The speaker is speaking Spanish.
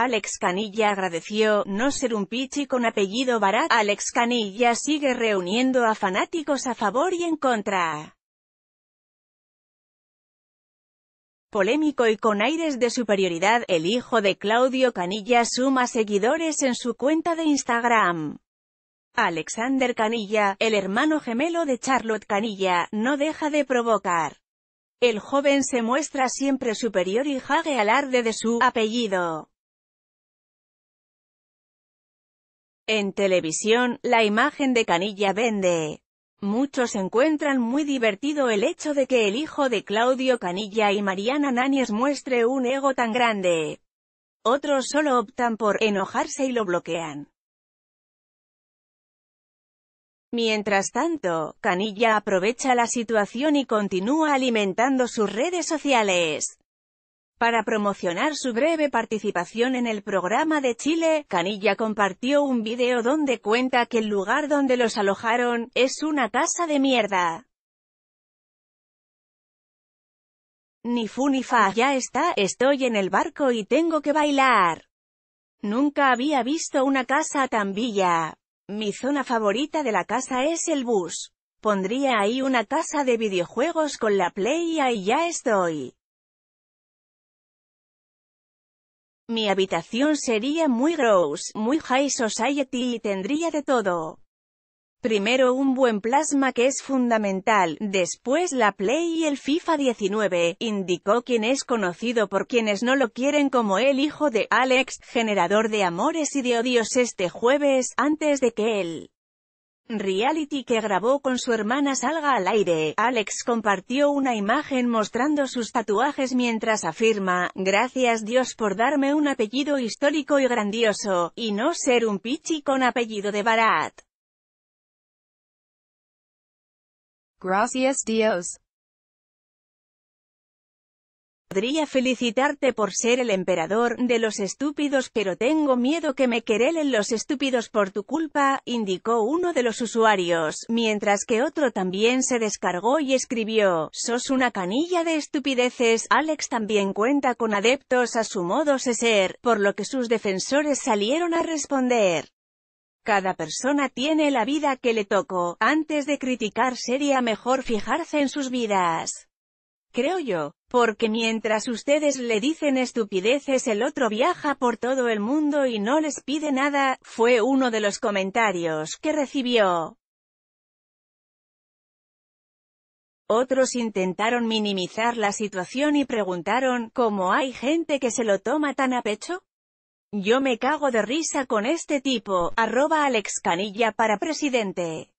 Alex Canilla agradeció no ser un pichi con apellido barato. Alex Canilla sigue reuniendo a fanáticos a favor y en contra. Polémico y con aires de superioridad, el hijo de Claudio Canilla suma seguidores en su cuenta de Instagram. Alexander Canilla, el hermano gemelo de Charlotte Canilla, no deja de provocar. El joven se muestra siempre superior y jague alarde de su apellido. En televisión, la imagen de Canilla vende. Muchos encuentran muy divertido el hecho de que el hijo de Claudio Canilla y Mariana Náñez muestre un ego tan grande. Otros solo optan por enojarse y lo bloquean. Mientras tanto, Canilla aprovecha la situación y continúa alimentando sus redes sociales. Para promocionar su breve participación en el programa de Chile, Canilla compartió un video donde cuenta que el lugar donde los alojaron, es una casa de mierda. Ni fu ni fa, ya está, estoy en el barco y tengo que bailar. Nunca había visto una casa tan villa. Mi zona favorita de la casa es el bus. Pondría ahí una casa de videojuegos con la play y ahí ya estoy. Mi habitación sería muy gross, muy high society y tendría de todo. Primero un buen plasma que es fundamental, después la Play y el FIFA 19, indicó quien es conocido por quienes no lo quieren como el hijo de Alex, generador de amores y de odios este jueves, antes de que él reality que grabó con su hermana salga al aire, Alex compartió una imagen mostrando sus tatuajes mientras afirma, gracias Dios por darme un apellido histórico y grandioso, y no ser un pichi con apellido de Barat. Gracias Dios. Podría felicitarte por ser el emperador de los estúpidos pero tengo miedo que me querelen los estúpidos por tu culpa, indicó uno de los usuarios, mientras que otro también se descargó y escribió, sos una canilla de estupideces, Alex también cuenta con adeptos a su modo de ser, por lo que sus defensores salieron a responder. Cada persona tiene la vida que le tocó, antes de criticar sería mejor fijarse en sus vidas creo yo, porque mientras ustedes le dicen estupideces el otro viaja por todo el mundo y no les pide nada, fue uno de los comentarios que recibió. Otros intentaron minimizar la situación y preguntaron, ¿cómo hay gente que se lo toma tan a pecho? Yo me cago de risa con este tipo, arroba Alex Canilla para presidente.